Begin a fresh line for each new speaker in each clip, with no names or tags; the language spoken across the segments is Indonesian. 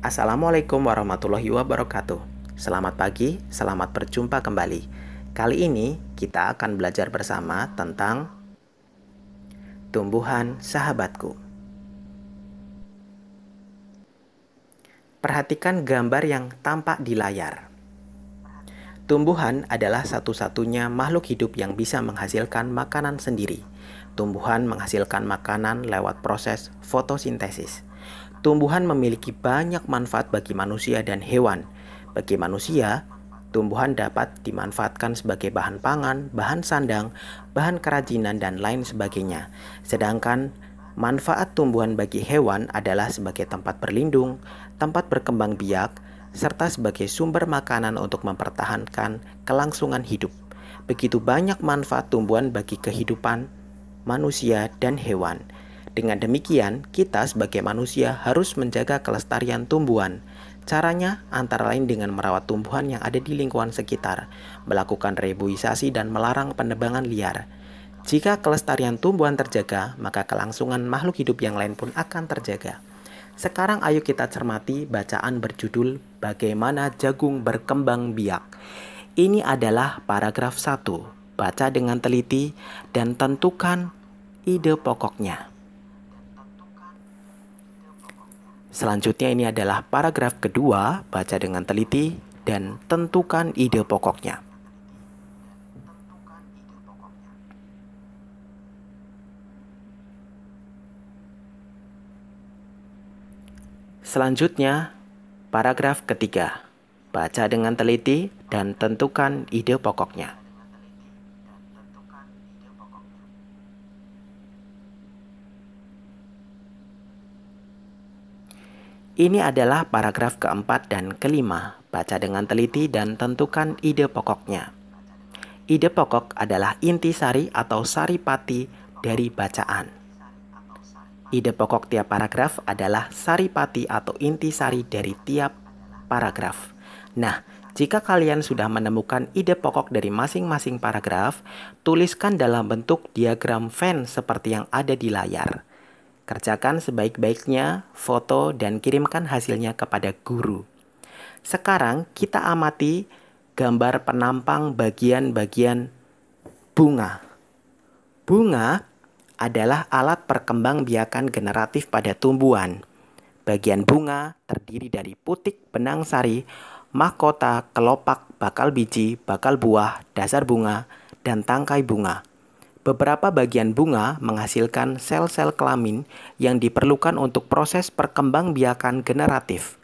Assalamualaikum warahmatullahi wabarakatuh. Selamat pagi, selamat berjumpa kembali. Kali ini kita akan belajar bersama tentang tumbuhan sahabatku. Perhatikan gambar yang tampak di layar. Tumbuhan adalah satu-satunya makhluk hidup yang bisa menghasilkan makanan sendiri. Tumbuhan menghasilkan makanan lewat proses fotosintesis. Tumbuhan memiliki banyak manfaat bagi manusia dan hewan. Bagi manusia, tumbuhan dapat dimanfaatkan sebagai bahan pangan, bahan sandang, bahan kerajinan, dan lain sebagainya. Sedangkan manfaat tumbuhan bagi hewan adalah sebagai tempat berlindung, tempat berkembang biak, serta sebagai sumber makanan untuk mempertahankan kelangsungan hidup. Begitu banyak manfaat tumbuhan bagi kehidupan manusia dan hewan. Dengan demikian, kita sebagai manusia harus menjaga kelestarian tumbuhan. Caranya antara lain dengan merawat tumbuhan yang ada di lingkungan sekitar, melakukan reboisasi dan melarang penebangan liar. Jika kelestarian tumbuhan terjaga, maka kelangsungan makhluk hidup yang lain pun akan terjaga. Sekarang ayo kita cermati bacaan berjudul Bagaimana Jagung Berkembang Biak. Ini adalah paragraf 1. Baca dengan teliti dan tentukan ide pokoknya. Selanjutnya ini adalah paragraf kedua, baca dengan teliti dan tentukan ide pokoknya. Selanjutnya, paragraf ketiga. Baca dengan teliti dan tentukan ide pokoknya. Ini adalah paragraf keempat dan kelima. Baca dengan teliti dan tentukan ide pokoknya. Ide pokok adalah inti sari atau saripati dari bacaan. Ide pokok tiap paragraf adalah saripati atau inti sari dari tiap paragraf. Nah, jika kalian sudah menemukan ide pokok dari masing-masing paragraf, tuliskan dalam bentuk diagram Venn seperti yang ada di layar. Kerjakan sebaik-baiknya foto dan kirimkan hasilnya kepada guru. Sekarang kita amati gambar penampang bagian-bagian bunga. Bunga adalah alat perkembangbiakan generatif pada tumbuhan. Bagian bunga terdiri dari putik benang sari, mahkota, kelopak, bakal biji, bakal buah, dasar bunga, dan tangkai bunga. Beberapa bagian bunga menghasilkan sel-sel kelamin yang diperlukan untuk proses perkembangbiakan generatif.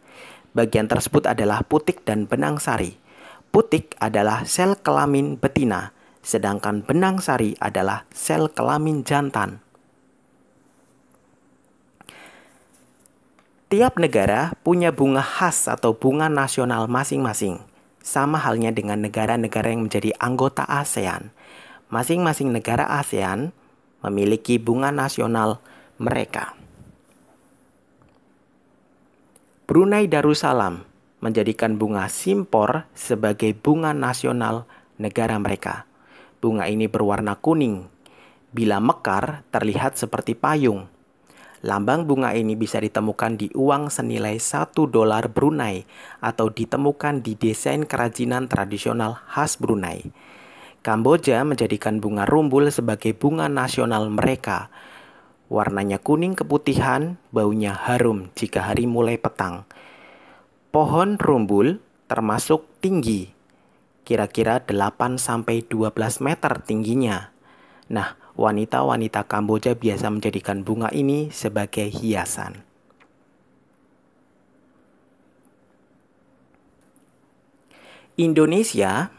Bagian tersebut adalah putik dan benang sari. Putik adalah sel kelamin betina, sedangkan benang sari adalah sel kelamin jantan. Tiap negara punya bunga khas atau bunga nasional masing-masing, sama halnya dengan negara-negara yang menjadi anggota ASEAN masing-masing negara ASEAN memiliki bunga nasional mereka. Brunei Darussalam menjadikan bunga simpor sebagai bunga nasional negara mereka. Bunga ini berwarna kuning. Bila mekar, terlihat seperti payung. Lambang bunga ini bisa ditemukan di uang senilai 1 dolar Brunei atau ditemukan di desain kerajinan tradisional khas Brunei. Kamboja menjadikan bunga rumbul sebagai bunga nasional mereka. Warnanya kuning keputihan, baunya harum jika hari mulai petang. Pohon rumbul termasuk tinggi, kira-kira 8-12 meter tingginya. Nah, wanita-wanita Kamboja biasa menjadikan bunga ini sebagai hiasan. Indonesia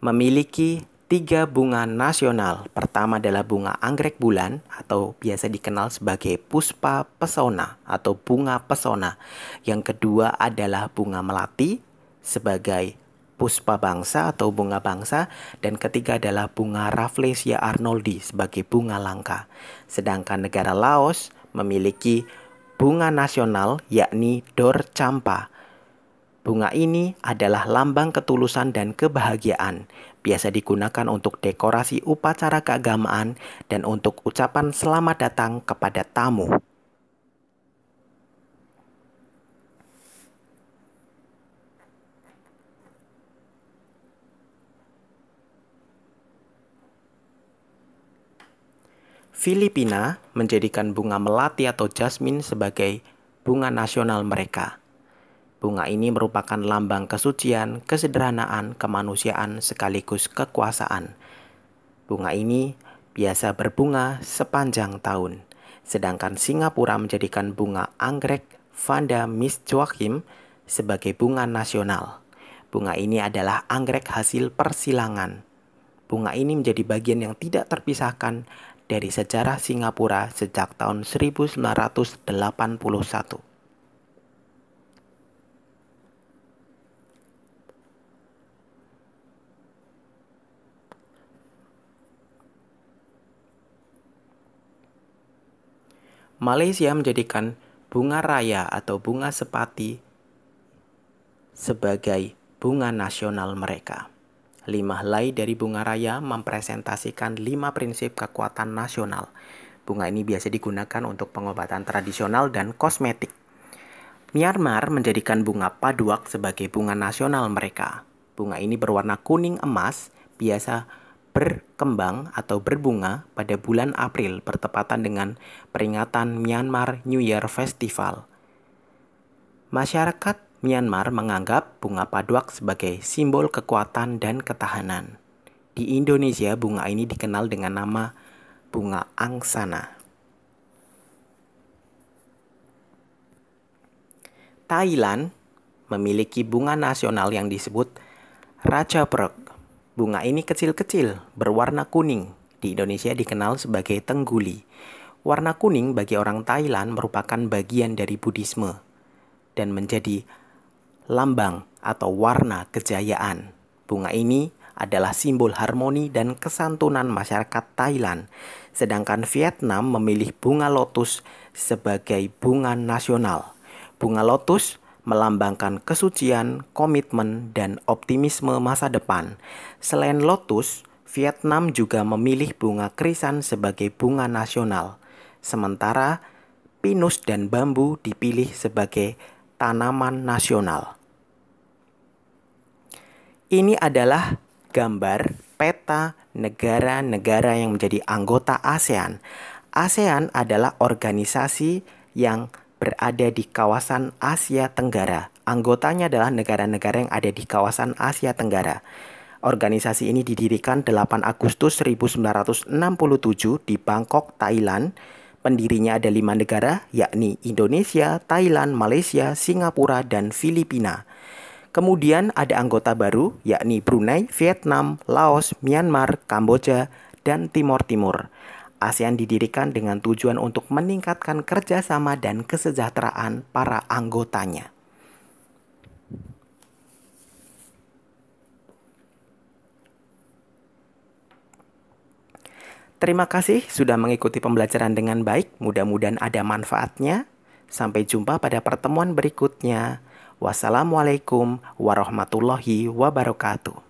memiliki tiga bunga nasional. Pertama adalah bunga anggrek bulan atau biasa dikenal sebagai puspa pesona atau bunga pesona. Yang kedua adalah bunga melati sebagai puspa bangsa atau bunga bangsa dan ketiga adalah bunga Rafflesia arnoldi sebagai bunga langka. Sedangkan negara Laos memiliki bunga nasional yakni dor campa. Bunga ini adalah lambang ketulusan dan kebahagiaan, biasa digunakan untuk dekorasi upacara keagamaan dan untuk ucapan selamat datang kepada tamu. Filipina menjadikan bunga melati atau jasmin sebagai bunga nasional mereka. Bunga ini merupakan lambang kesucian, kesederhanaan, kemanusiaan, sekaligus kekuasaan. Bunga ini biasa berbunga sepanjang tahun, sedangkan Singapura menjadikan bunga anggrek Vanda Miss Joachim sebagai bunga nasional. Bunga ini adalah anggrek hasil persilangan. Bunga ini menjadi bagian yang tidak terpisahkan dari sejarah Singapura sejak tahun 1981. Malaysia menjadikan bunga raya atau bunga sepati sebagai bunga nasional mereka. Lima helai dari bunga raya mempresentasikan lima prinsip kekuatan nasional. Bunga ini biasa digunakan untuk pengobatan tradisional dan kosmetik. Myanmar menjadikan bunga paduak sebagai bunga nasional mereka. Bunga ini berwarna kuning emas, biasa berkembang atau berbunga pada bulan April bertepatan dengan peringatan Myanmar New Year Festival. Masyarakat Myanmar menganggap bunga paduak sebagai simbol kekuatan dan ketahanan. Di Indonesia, bunga ini dikenal dengan nama bunga angsana. Thailand memiliki bunga nasional yang disebut Raja Perk Bunga ini kecil-kecil, berwarna kuning. Di Indonesia dikenal sebagai tengguli. Warna kuning bagi orang Thailand merupakan bagian dari Buddhisme dan menjadi lambang atau warna kejayaan. Bunga ini adalah simbol harmoni dan kesantunan masyarakat Thailand, sedangkan Vietnam memilih bunga lotus sebagai bunga nasional. Bunga lotus melambangkan kesucian, komitmen, dan optimisme masa depan. Selain lotus, Vietnam juga memilih bunga krisan sebagai bunga nasional, sementara pinus dan bambu dipilih sebagai tanaman nasional. Ini adalah gambar peta negara-negara yang menjadi anggota ASEAN. ASEAN adalah organisasi yang berada di kawasan Asia Tenggara. Anggotanya adalah negara-negara yang ada di kawasan Asia Tenggara. Organisasi ini didirikan 8 Agustus 1967 di Bangkok, Thailand. Pendirinya ada lima negara, yakni Indonesia, Thailand, Malaysia, Singapura, dan Filipina. Kemudian ada anggota baru, yakni Brunei, Vietnam, Laos, Myanmar, Kamboja, dan Timor Timur. ASEAN didirikan dengan tujuan untuk meningkatkan kerjasama dan kesejahteraan para anggotanya. Terima kasih sudah mengikuti pembelajaran dengan baik. Mudah-mudahan ada manfaatnya. Sampai jumpa pada pertemuan berikutnya. Wassalamualaikum warahmatullahi wabarakatuh.